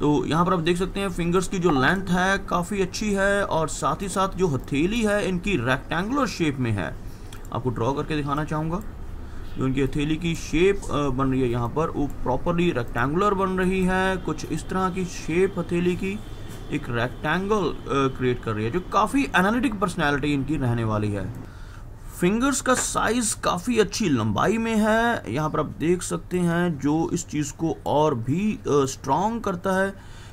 तो यहाँ पर आप देख सकते हैं फिंगर्स की जो लेंथ है काफ़ी अच्छी है और साथ ही साथ जो हथेली है इनकी रेक्टेंगुलर शेप में है आपको ड्रॉ करके दिखाना चाहूँगा जो इनकी हथेली की शेप बन रही है यहाँ पर वो प्रॉपरली रेक्टेंगुलर बन रही है कुछ इस तरह की शेप हथेली की एक रेक्टेंगल क्रिएट कर रही है जो काफ़ी एनालिटिक पर्सनैलिटी इनकी रहने वाली है फिंगर्स का साइज काफ़ी अच्छी लंबाई में है यहाँ पर आप देख सकते हैं जो इस चीज़ को और भी स्ट्रॉन्ग करता है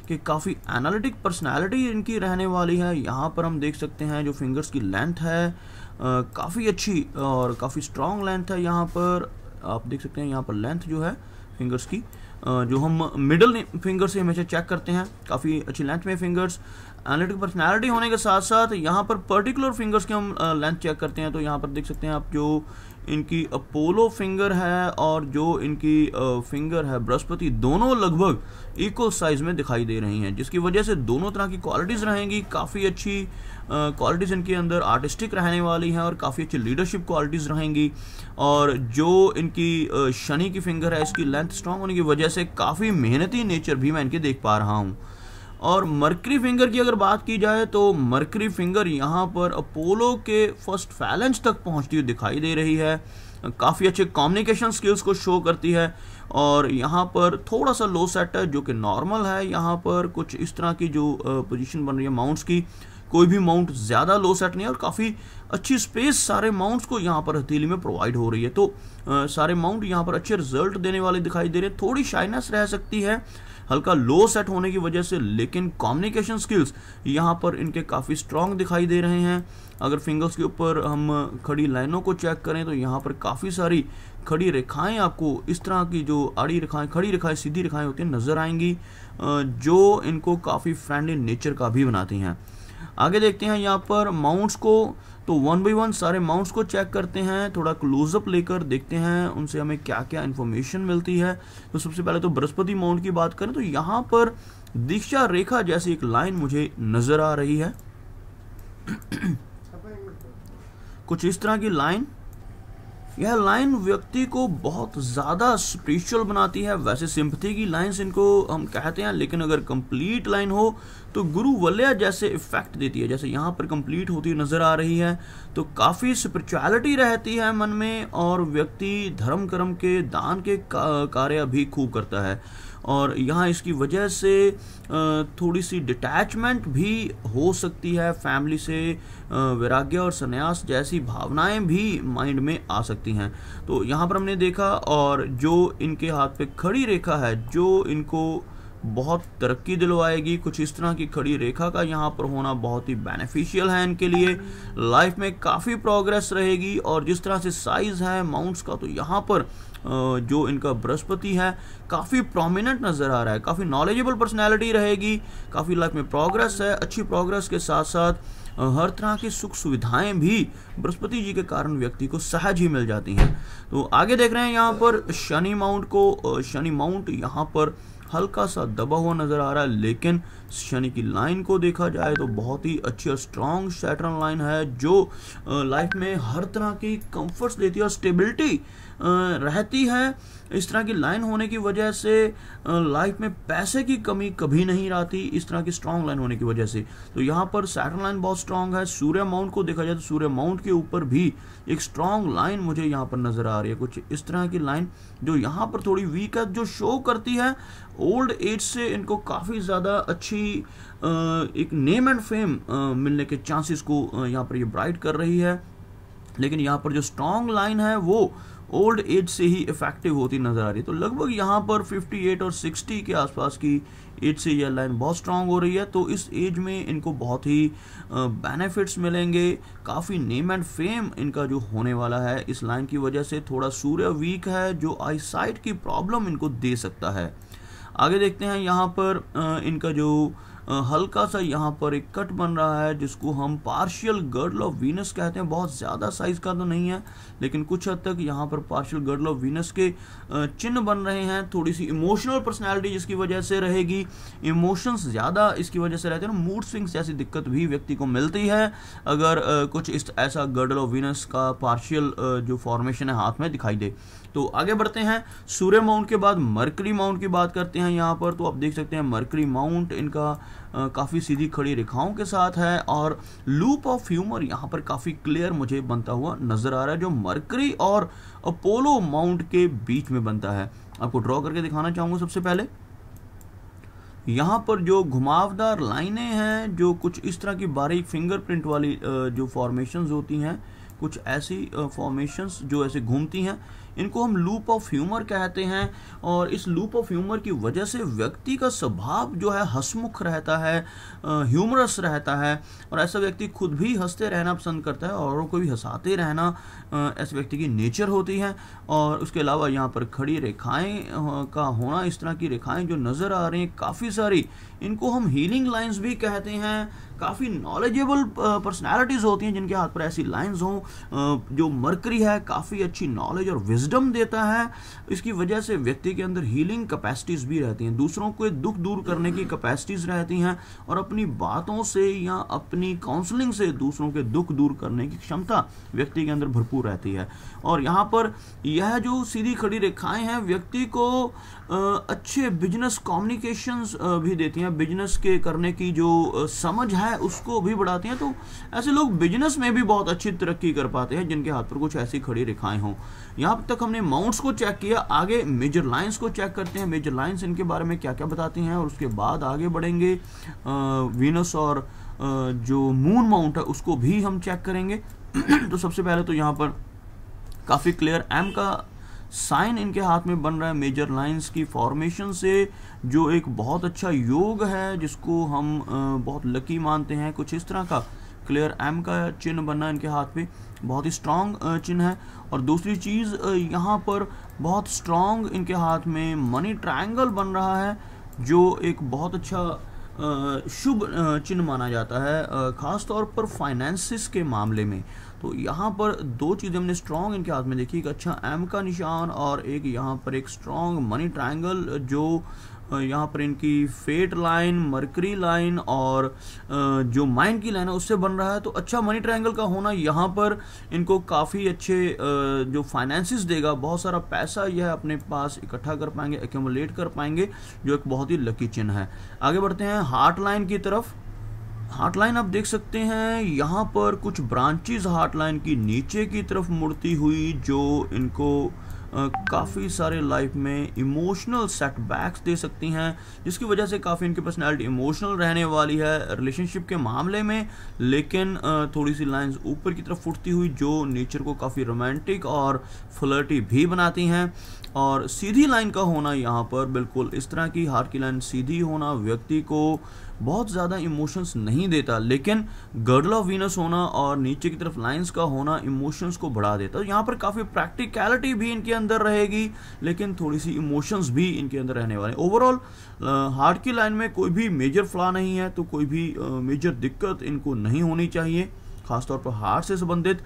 कि काफ़ी एनालिटिक पर्सनालिटी इनकी रहने वाली है यहाँ पर हम देख सकते हैं जो फिंगर्स की लेंथ है काफ़ी अच्छी और काफ़ी स्ट्रॉन्ग लेंथ है यहाँ पर आप देख सकते हैं यहाँ पर लेंथ जो है फिंगर्स की जो हम मिडल फिंगर से हमेशा चेक करते हैं काफ़ी अच्छी लेंथ में फिंगर्स एनालिटिक पर्सनैलिटी होने के साथ साथ यहाँ पर पर्टिकुलर फिंगर्स की हम लेंथ चेक करते हैं तो यहाँ पर देख सकते हैं आप जो इनकी अपोलो फिंगर है और जो इनकी फिंगर है बृहस्पति दोनों लगभग इक्वल साइज में दिखाई दे रही हैं जिसकी वजह से दोनों तरह की क्वालिटीज़ रहेंगी काफ़ी अच्छी क्वालिटीज़ इनके अंदर आर्टिस्टिक रहने वाली हैं और काफ़ी अच्छी लीडरशिप क्वालिटीज़ रहेंगी और जो इनकी शनि की फिंगर है इसकी लेंथ स्ट्रांग होने की वजह से काफ़ी मेहनती नेचर भी मैं इनके देख पा रहा हूँ और मर्करी फिंगर की अगर बात की जाए तो मर्करी फिंगर यहाँ पर अपोलो के फर्स्ट फैलेंस तक पहुँचती हुई दिखाई दे रही है काफ़ी अच्छे कम्युनिकेशन स्किल्स को शो करती है और यहाँ पर थोड़ा सा लो सेट है जो कि नॉर्मल है यहाँ पर कुछ इस तरह की जो पोजीशन बन रही है माउंट्स की कोई भी माउंट ज़्यादा लो सेट नहीं है और काफ़ी अच्छी स्पेस सारे माउंट्स को यहाँ पर हथेली में प्रोवाइड हो रही है तो आ, सारे माउंट यहाँ पर अच्छे रिजल्ट देने वाले दिखाई दे रहे थोड़ी शाइनेस रह सकती है हल्का लो सेट होने की वजह से लेकिन कम्युनिकेशन स्किल्स यहाँ पर इनके काफ़ी स्ट्रॉन्ग दिखाई दे रहे हैं अगर फिंगर्स के ऊपर हम खड़ी लाइनों को चेक करें तो यहाँ पर काफ़ी सारी खड़ी रेखाएं आपको इस तरह की जो आड़ी रेखाएं खड़ी रेखाएं सीधी रेखाएं होती हैं नज़र आएंगी जो इनको काफ़ी फ्रेंडली नेचर का भी बनाती हैं आगे देखते हैं यहाँ पर माउंट्स को तो वन बाई वन सारे माउंट्स को चेक करते हैं थोड़ा क्लोजअप लेकर देखते हैं उनसे हमें क्या क्या इन्फॉर्मेशन मिलती है तो सबसे पहले तो बृहस्पति माउंट की बात करें तो यहाँ पर दीक्षा रेखा जैसी एक लाइन मुझे नज़र आ रही है कुछ इस तरह की लाइन यह लाइन व्यक्ति को बहुत ज़्यादा स्पिरिचुअल बनाती है वैसे सिंपथी की लाइंस इनको हम कहते हैं लेकिन अगर कंप्लीट लाइन हो तो गुरु वल्या जैसे इफेक्ट देती है जैसे यहाँ पर कंप्लीट होती नज़र आ रही है तो काफ़ी स्पिरिचुअलिटी रहती है मन में और व्यक्ति धर्म कर्म के दान के कार्य भी खूब करता है और यहाँ इसकी वजह से थोड़ी सी डिटैचमेंट भी हो सकती है फैमिली से वैराग्य और संन्यास जैसी भावनाएं भी माइंड में आ सकती हैं तो यहाँ पर हमने देखा और जो इनके हाथ पे खड़ी रेखा है जो इनको बहुत तरक्की दिलवाएगी कुछ इस तरह की खड़ी रेखा का यहाँ पर होना बहुत ही बेनिफिशियल है इनके लिए लाइफ में काफ़ी प्रोग्रेस रहेगी और जिस तरह से साइज़ है माउंट्स का तो यहाँ पर जो इनका बृहस्पति है काफ़ी प्रोमिनेंट नज़र आ रहा है काफ़ी नॉलेजेबल पर्सनैलिटी रहेगी काफ़ी लाइफ में प्रोग्रेस है अच्छी प्रोग्रेस के साथ साथ हर तरह की सुख सुविधाएं भी बृहस्पति जी के कारण व्यक्ति को सहज ही मिल जाती हैं तो आगे देख रहे हैं यहाँ पर शनि माउंट को शनि माउंट यहाँ पर हल्का सा दबा हुआ नज़र आ रहा है लेकिन शनि की लाइन को देखा जाए तो बहुत ही अच्छी और स्ट्रॉन्ग सैटर्न लाइन है जो लाइफ में हर तरह की कंफर्ट्स देती है और स्टेबिलिटी रहती है इस तरह की लाइन होने की वजह से लाइफ में पैसे की कमी कभी नहीं रहती इस तरह की स्ट्रांग लाइन होने की वजह से तो यहाँ पर सैटर्न लाइन बहुत स्ट्रांग है सूर्य माउंट को देखा जाए तो सूर्य माउंट के ऊपर भी एक स्ट्रांग लाइन मुझे यहाँ पर नजर आ रही है कुछ इस तरह की लाइन जो यहाँ पर थोड़ी वीक है जो शो करती है ओल्ड एज से इनको काफ़ी ज़्यादा अच्छी एक नेम एंड फेम मिलने के चांसेस को यहाँ पर ये ब्राइट कर रही है लेकिन यहाँ पर जो स्ट्रांग लाइन है वो ओल्ड एज से ही इफेक्टिव होती नज़र आ रही है तो लगभग यहाँ पर 58 और 60 के आसपास की एज से यह लाइन बहुत स्ट्रांग हो रही है तो इस एज में इनको बहुत ही बेनिफिट्स मिलेंगे काफ़ी नेम एंड फेम इनका जो होने वाला है इस लाइन की वजह से थोड़ा सूर्य वीक है जो आईसाइट की प्रॉब्लम इनको दे सकता है आगे देखते हैं यहाँ पर इनका जो हल्का सा यहाँ पर एक कट बन रहा है जिसको हम पार्शियल गर्डल ऑफ वीनस कहते हैं बहुत ज़्यादा साइज़ का तो नहीं है लेकिन कुछ हद तक यहाँ पर पार्शियल गर्डल ऑफ वीनस के चिन्ह बन रहे हैं थोड़ी सी इमोशनल पर्सनैलिटी जिसकी वजह से रहेगी इमोशंस ज़्यादा इसकी वजह से रहते हैं मूड स्विंग्स जैसी दिक्कत भी व्यक्ति को मिलती है अगर कुछ इस ऐसा गर्डल ऑफ वीनस का पार्शियल जो फॉर्मेशन है हाथ में दिखाई दे तो आगे बढ़ते हैं सूर्य माउंट के बाद मरकरी माउंट की बात करते हैं यहाँ पर तो आप देख सकते हैं मरकरी माउंट इनका काफ़ी सीधी खड़ी रेखाओं के साथ है और लूप ऑफ ह्यूमर यहाँ पर काफ़ी क्लियर मुझे बनता हुआ नज़र आ रहा है जो मरकरी और अपोलो माउंट के बीच में बनता है आपको ड्रॉ करके दिखाना चाहूँगा सबसे पहले यहाँ पर जो घुमावदार लाइनें हैं जो कुछ इस तरह की बारीक फिंगरप्रिंट वाली जो फॉर्मेशंस होती हैं कुछ ऐसी फॉर्मेशंस जो ऐसे घूमती हैं इनको हम लूप ऑफ ह्यूमर कहते हैं और इस लूप ऑफ ह्यूमर की वजह से व्यक्ति का स्वभाव जो है हसमुख रहता है ह्यूमरस रहता है और ऐसा व्यक्ति खुद भी हंसते रहना पसंद करता है औरों को भी हंसाते रहना ऐसे व्यक्ति की नेचर होती है और उसके अलावा यहाँ पर खड़ी रेखाएँ का होना इस तरह की रेखाएँ जो नज़र आ रही हैं काफ़ी सारी इनको हम हीलिंग लाइन्स भी कहते हैं काफ़ी नॉलेजेबल पर्सनैलिटीज़ होती हैं जिनके हाथ पर ऐसी लाइंस हों जो मरकरी है काफ़ी अच्छी नॉलेज और विजडम देता है इसकी वजह से व्यक्ति के अंदर हीलिंग कैपेसिटीज़ भी रहती हैं दूसरों के दुख दूर करने की कैपेसिटीज़ रहती हैं और अपनी बातों से या अपनी काउंसलिंग से दूसरों के दुख दूर करने की क्षमता व्यक्ति के अंदर भरपूर रहती है और यहाँ पर यह जो सीधी खड़ी रेखाएँ हैं व्यक्ति को अच्छे बिजनेस कॉम्युनिकेशन भी देती हैं बिजनेस के करने की जो समझ है है उसको भी बढ़ाती हैं तो ऐसे लोग बिजनेस में भी बहुत अच्छी तरक्की कर पाते हैं जिनके हाथ पर कुछ ऐसी खड़ी रेखाएं हों यहाँ तक हमने माउंट्स को चेक किया आगे मेजर लाइन्स को चेक करते हैं मेजर लाइन्स इनके बारे में क्या क्या बताती हैं और उसके बाद आगे बढ़ेंगे वीनस और जो मून माउंट है उसको भी हम चेक करेंगे तो सबसे पहले तो यहाँ पर काफ़ी क्लियर एम का साइन इनके हाथ में बन रहा है मेजर लाइंस की फॉर्मेशन से जो एक बहुत अच्छा योग है जिसको हम बहुत लकी मानते हैं कुछ इस तरह का क्लियर एम का चिन्ह बनना इनके हाथ पे बहुत ही स्ट्रॉन्ग चिन्ह है और दूसरी चीज़ यहाँ पर बहुत स्ट्रॉन्ग इनके हाथ में मनी ट्रायंगल बन रहा है जो एक बहुत अच्छा शुभ चिन्ह माना जाता है ख़ास तौर पर फाइनेंसिस के मामले में तो यहाँ पर दो चीज़ें हमने स्ट्रॉन्ग इनके हाथ में देखी एक अच्छा एम का निशान और एक यहाँ पर एक स्ट्रॉन्ग मनी ट्रायंगल जो यहाँ पर इनकी फेट लाइन मरकरी लाइन और जो माइन की लाइन है उससे बन रहा है तो अच्छा मनी ट्रायंगल का होना यहाँ पर इनको काफ़ी अच्छे जो फाइनेंसिस देगा बहुत सारा पैसा यह अपने पास इकट्ठा कर पाएंगे एक्यूमुलेट कर पाएंगे जो एक बहुत ही लकी चिन्ह है आगे बढ़ते हैं हार्ट लाइन की तरफ हार्टलाइन आप देख सकते हैं यहाँ पर कुछ ब्रांचेस हार्टलाइन की नीचे की तरफ मुड़ती हुई जो इनको काफ़ी सारे लाइफ में इमोशनल सेटबैक्स दे सकती हैं जिसकी वजह से काफ़ी इनकी पर्सनैलिटी इमोशनल रहने वाली है रिलेशनशिप के मामले में लेकिन थोड़ी सी लाइंस ऊपर की तरफ फुटती हुई जो नेचर को काफ़ी रोमांटिक और फ्लर्टी भी बनाती हैं और सीधी लाइन का होना यहाँ पर बिल्कुल इस तरह की हार्ट की लाइन सीधी होना व्यक्ति को बहुत ज़्यादा इमोशंस नहीं देता लेकिन गर्ल ऑफ वीनस होना और नीचे की तरफ लाइंस का होना इमोशंस को बढ़ा देता है यहाँ पर काफ़ी प्रैक्टिकलिटी भी इनके अंदर रहेगी लेकिन थोड़ी सी इमोशंस भी इनके अंदर रहने वाले ओवरऑल हार्ट की लाइन में कोई भी मेजर फ्ला नहीं है तो कोई भी मेजर दिक्कत इनको नहीं होनी चाहिए खासतौर पर हार्ट से संबंधित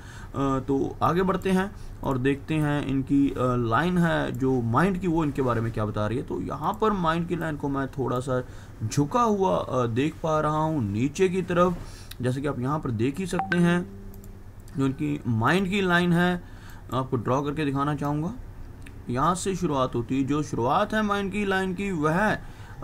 तो आगे बढ़ते हैं और देखते हैं इनकी लाइन है जो माइंड की वो इनके बारे में क्या बता रही है तो यहाँ पर माइंड की लाइन को मैं थोड़ा सा झुका हुआ देख पा रहा हूँ नीचे की तरफ जैसे कि आप यहाँ पर देख ही सकते हैं जो इनकी माइंड की लाइन है आपको ड्रॉ करके दिखाना चाहूँगा यहाँ से शुरुआत होती है जो शुरुआत है माइंड की लाइन की वह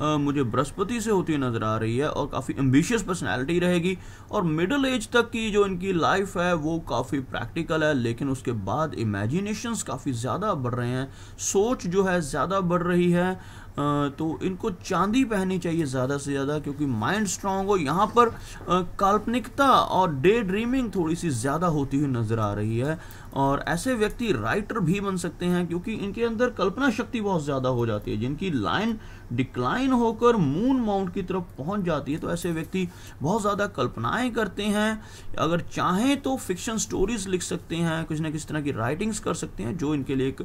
आ, मुझे बृहस्पति से होती हुई नज़र आ रही है और काफ़ी एम्बिशियस पर्सनैलिटी रहेगी और मिडल एज तक की जो इनकी लाइफ है वो काफ़ी प्रैक्टिकल है लेकिन उसके बाद इमेजिनेशंस काफ़ी ज़्यादा बढ़ रहे हैं सोच जो है ज़्यादा बढ़ रही है तो इनको चांदी पहननी चाहिए ज़्यादा से ज़्यादा क्योंकि माइंड स्ट्रांग हो यहाँ पर काल्पनिकता और डे ड्रीमिंग थोड़ी सी ज़्यादा होती हुई नज़र आ रही है और ऐसे व्यक्ति राइटर भी बन सकते हैं क्योंकि इनके अंदर कल्पना शक्ति बहुत ज़्यादा हो जाती है जिनकी लाइन डिक्लाइन होकर मून माउंट की तरफ पहुंच जाती है तो ऐसे व्यक्ति बहुत ज़्यादा कल्पनाएं करते हैं अगर चाहें तो फिक्शन स्टोरीज लिख सकते हैं कुछ ना किसी तरह की राइटिंग्स कर सकते हैं जो इनके लिए एक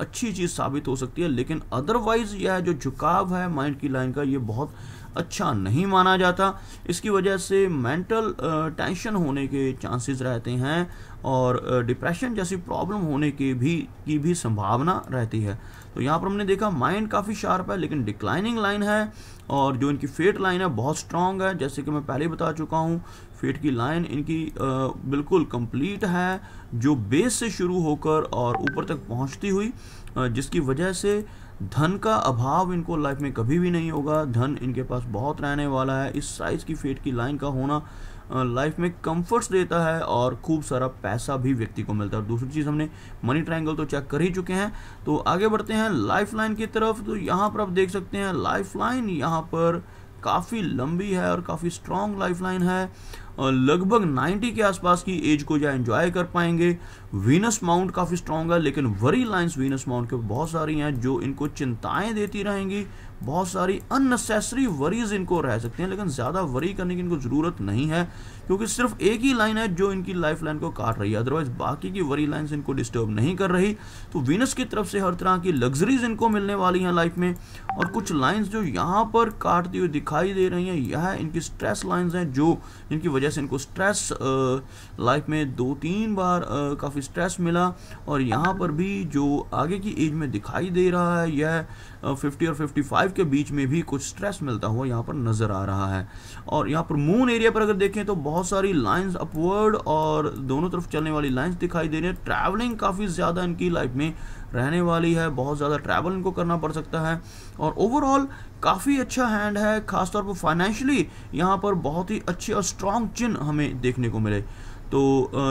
अच्छी चीज़ साबित हो सकती है लेकिन अदरवाइज़ यह जो झुकाव है माइंड की लाइन का ये बहुत अच्छा नहीं माना जाता इसकी वजह से मेंटल टेंशन होने के चांसेस रहते हैं और डिप्रेशन जैसी प्रॉब्लम होने के भी की भी संभावना रहती है तो यहाँ पर हमने देखा माइंड काफ़ी शार्प है लेकिन डिक्लाइनिंग लाइन है और जो इनकी फेट लाइन है बहुत स्ट्रांग है जैसे कि मैं पहले बता चुका हूँ फेट की लाइन इनकी आ, बिल्कुल कंप्लीट है जो बेस से शुरू होकर और ऊपर तक पहुँचती हुई जिसकी वजह से धन का अभाव इनको लाइफ में कभी भी नहीं होगा धन इनके पास बहुत रहने वाला है इस साइज की फेट की लाइन का होना लाइफ में कंफर्ट्स देता है और खूब सारा पैसा भी व्यक्ति को मिलता है और दूसरी चीज़ हमने मनी ट्रायंगल तो चेक कर ही चुके हैं तो आगे बढ़ते हैं लाइफ लाइन की तरफ तो यहाँ पर आप देख सकते हैं लाइफ लाइन यहाँ पर काफ़ी लंबी है और काफ़ी स्ट्रॉन्ग लाइफ लाइन है लगभग 90 के आसपास की एज को या एंजॉय कर पाएंगे वीनस माउंट काफ़ी स्ट्रॉन्ग है लेकिन वरी लाइंस वीनस माउंट के बहुत सारी हैं जो इनको चिंताएं देती रहेंगी बहुत सारी अननेसेसरी वरीज इनको रह सकती हैं लेकिन ज़्यादा वरी करने की इनको ज़रूरत नहीं है क्योंकि सिर्फ एक ही लाइन है जो इनकी लाइफ लाइन को काट रही है अदरवाइज बाकी की वरी लाइन्स इनको डिस्टर्ब नहीं कर रही तो वीनस की तरफ से हर तरह की लग्जरीज इनको मिलने वाली हैं लाइफ में और कुछ लाइन्स जो यहाँ पर काटती हुई दिखाई दे रही हैं यह इनकी स्ट्रेस लाइन्स हैं जो इनकी वजह जैसे इनको स्ट्रेस लाइफ में दो तीन बार काफ़ी स्ट्रेस मिला और यहाँ पर भी जो आगे की एज में दिखाई दे रहा है यह फिफ्टी और फिफ्टी फाइव के बीच में भी कुछ स्ट्रेस मिलता हुआ यहाँ पर नज़र आ रहा है और यहाँ पर मून एरिया पर अगर देखें तो बहुत सारी लाइंस अपवर्ड और दोनों तरफ चलने वाली लाइंस दिखाई दे रही हैं ट्रैवलिंग काफ़ी ज़्यादा इनकी लाइफ में रहने वाली है बहुत ज़्यादा ट्रैवल इनको करना पड़ सकता है और ओवरऑल काफ़ी अच्छा हैंड है खासतौर पर फाइनेंशियली यहाँ पर बहुत ही अच्छे और स्ट्रॉन्ग चिन्ह हमें देखने को मिले तो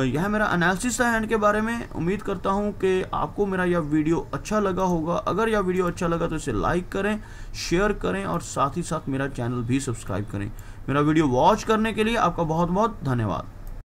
यह मेरा एनालिसिस है हैंड के बारे में उम्मीद करता हूँ कि आपको मेरा यह वीडियो अच्छा लगा होगा अगर यह वीडियो अच्छा लगा तो इसे लाइक करें शेयर करें और साथ ही साथ मेरा चैनल भी सब्सक्राइब करें मेरा वीडियो वॉच करने के लिए आपका बहुत बहुत धन्यवाद